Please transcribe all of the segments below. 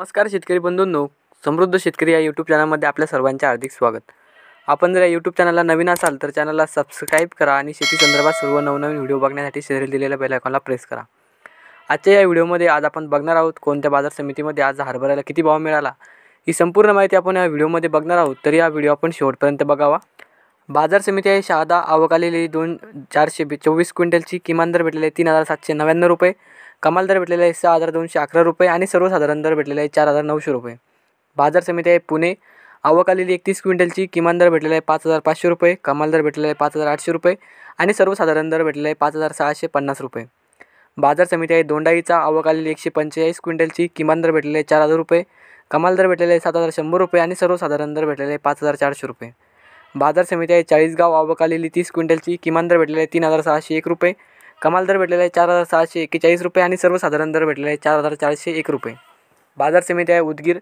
नमस्कार शेतकरी बंधूंनो समृद्ध शेतकरी या यूट्यूब चॅनलमध्ये आपल्या सर्वांचे हार्दिक स्वागत आपण जर या यूट्यूब चॅनलला नवीन असाल तर चॅनलला सबस्क्राईब करा आणि शेती संदर्भात सर्व नवनवीन व्हिडिओ बघण्यासाठी शेजारी दिलेल्या बेल आयकॉनला प्रेस करा आजच्या या व्हिडिओमध्ये आज आपण बघणार आहोत कोणत्या बाजार समितीमध्ये आज हरभऱ्याला किती भाव मिळाला ही संपूर्ण माहिती आपण या व्हिडिओमध्ये बघणार आहोत तर या व्हिडिओ आपण शेवटपर्यंत बघावा बाजार समिती आहे शहादा आवक दोन चारशे बी चोवीस क्विंटलची किमान दर भेटलेले तीन हजार सातशे नव्याण्णव रुपये कमाल दर भेटलेला आहे सहा हजार दोनशे अकरा रुपये आणि सर्वसाधारण दर भेटलेला आहे चार हजार नऊशे रुपये बाजार समिती आहे पुणे आवक आलेली एकतीस क्विंटलची किमान दर भेटलेला आहे पाच हजार पाचशे रुपये कमाल दर भेटलेला आहे पाच हजार आठशे रुपये आणि सर्वसाधारण दर भेटलेला आहे पाच हजार सहाशे पन्नास रुपये बाजार समिती आहे दोंडाईचा अवकालेली एकशे पंचेचाळीस क्विंटलची किमान दर भेटलेला आहे चार हजार रुपये कमाल दर भेटलेला आहे सात हजार शंभर रुपये आणि सर्वसाधारण दर भेटलेला आहे पाच हजार चारशे रुपये बाजार समिती आहे चाळीसगाव आवकालेली तीस क्विंटलची किमान दर भेटलेला आहे तीन हजार सहाशे एक रुपये कमाल दर भेटलेला आहे चार हजार सहाशे एक्केचाळीस रुपये आणि सर्वसाधारण दर भेटलेला आहे चार हजार चारशे एक रुपये बाजार समिती आहे उदगीर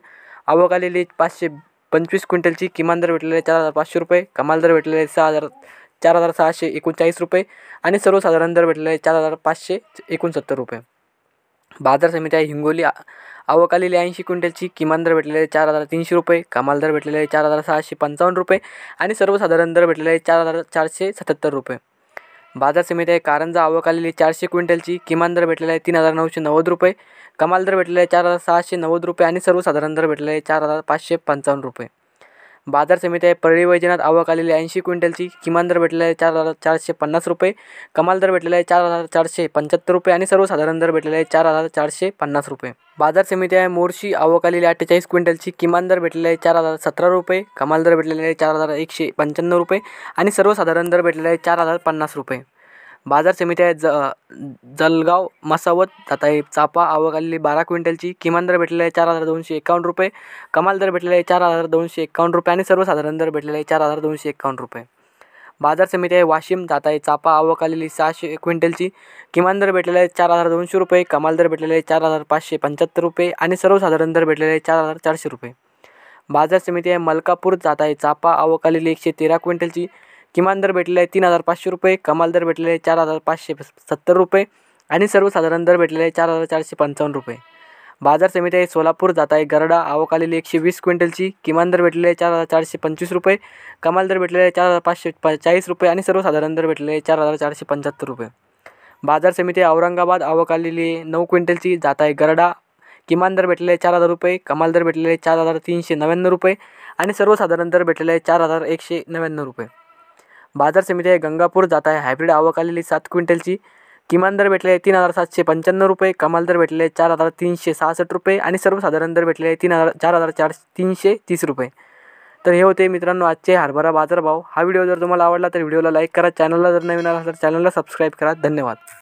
आवकालेली पाचशे पंचवीस क्विंटलची किमान दर भेटलेला आहे चार हजार पाचशे रुपये कमाल दर भेटलेला आहे सहा हजार चार हजार सहाशे एकोणचाळीस रुपये आणि सर्वसाधारण दर भेटलेला आहे चार हजार पाचशे एकोणसत्तर रुपये बाजार समिती आहे हिंगोली आवक आलेली ऐंशी क्विंटलची किमान दर भेटलेले चार हजार तीनशे रुपये कमाल दर भेटलेले चार हजार सहाशे पंचावन्न रुपये आणि सर्वसाधारण दर भेटलेले चार हजार चारशे सत्याहत्तर रुपये बाजार समिती आहे कारंजा आवक चारशे क्विंटलची किमान दर भेटलेला आहे तीन हजार नऊशे नव्वद रुपये कमाल दर भेटले चार हजार सहाशे नव्वद रुपये आणि सर्वसाधारण दर भेटले आहे चार हजार पाचशे पंचावन्न रुपये बाजार समिती आहे परळी आवक आलेली ऐंशी क्विंटलची किमान दर भेटलेला आहे चार हजार चारशे पन्नास रुपये कमाल दर भेटलेला आहे चार हजार चारशे पंच्याहत्तर रुपये आणि सर्वसाधारण दर भेटलेला आहे चार हजार चारशे पन्नास रुपये बाजार समिती आहे मोर्शी आवक आलेली अठ्ठेचाळीस क्विंटलची किमान दर भेटलेला आहे चार हजार सतरा रुपये कमाल दर भेटलेला आहे चार हजार एकशे पंच्याण्णव रुपये आणि सर्वसाधारण दर भेटलेला आहे चार हजार पन्नास रुपये बाजार समिती आहे ज जलगाव मसावत चापा आवक आलेली बारा क्विंटलची किमान दर भेटलेला आहे चार हजार दोनशे एकावन्न रुपये कमाल दर भेटलेला आहे चार हजार दोनशे एकावन्न रुपये आणि सर्वसाधारण दर भेटलेला आहे चार हजार दोनशे एकावन्न रुपये बाजार समिती आहे वाशिम जात आहे चापा आवक आलेली सहाशे क्विंटलची किमान दर भेटलेला आहे चार हजार दोनशे रुपये कमाल दर भेटलेला आहे चार हजार पाचशे पंच्याहत्तर रुपये आणि सर्वसाधारण दर भेटलेला आहे चार हजार चारशे रुपये बाजार समिती आहे मलकापूर जात आहे चापा आवक आलेली एकशे तेरा क्विंटलची किमान दर भेटलेला आहे तीन हजार पाचशे रुपये कमाल दर भेटलेला आहे चार हजार पाचशे सत्तर रुपये आणि सर्वसाधारण दर भेटलेला आहे चार हजार चारशे पंचावन्न रुपये बाजार समिती आहे सोलापूर जात आहे गरडा आवक एकशे वीस क्विंटलची किमान दर भेटलेले चार हजार चारशे पंचवीस रुपये कमाल दर भेटलेला आहे चार हजार पाचशे चाळीस रुपये आणि सर्वसाधारण दर भेटलेले आहे चार हजार चारशे पंच्याहत्तर रुपये बाजार समिती आहे औरंगाबाद आवक नऊ क्विंटलची जात आहे गरडा किमान दर भेटलेले चार हजार रुपये कमाल दर भेटलेले चार हजार तीनशे नव्याण्णव रुपये आणि सर्वसाधारण दर भेटलेले चार हजार एकशे नव्याण्णव रुपये बाजार समिती आहे गंगापूर जात आहे हायब्रिड आवक आलेली सात क्विंटलची किमान दर भेटले आहे तीन हजार सातशे पंच्याण्णव रुपये कमाल दर भेटले आहे चार हजार तीनशे सहासष्ट रुपये आणि सर्वसाधारण दर भेटले आहे तीन हजार चार हजार चार तीनशे तीस रुपये तर हे होते मित्रांनो आजचे हरभरा भाव हा व्हिडिओ जर तुम्हाला आवडला तर व्हिडिओला लाईक करा चॅनलला जर नवीन आला तर चॅनलला सबस्क्राईब करा धन्यवाद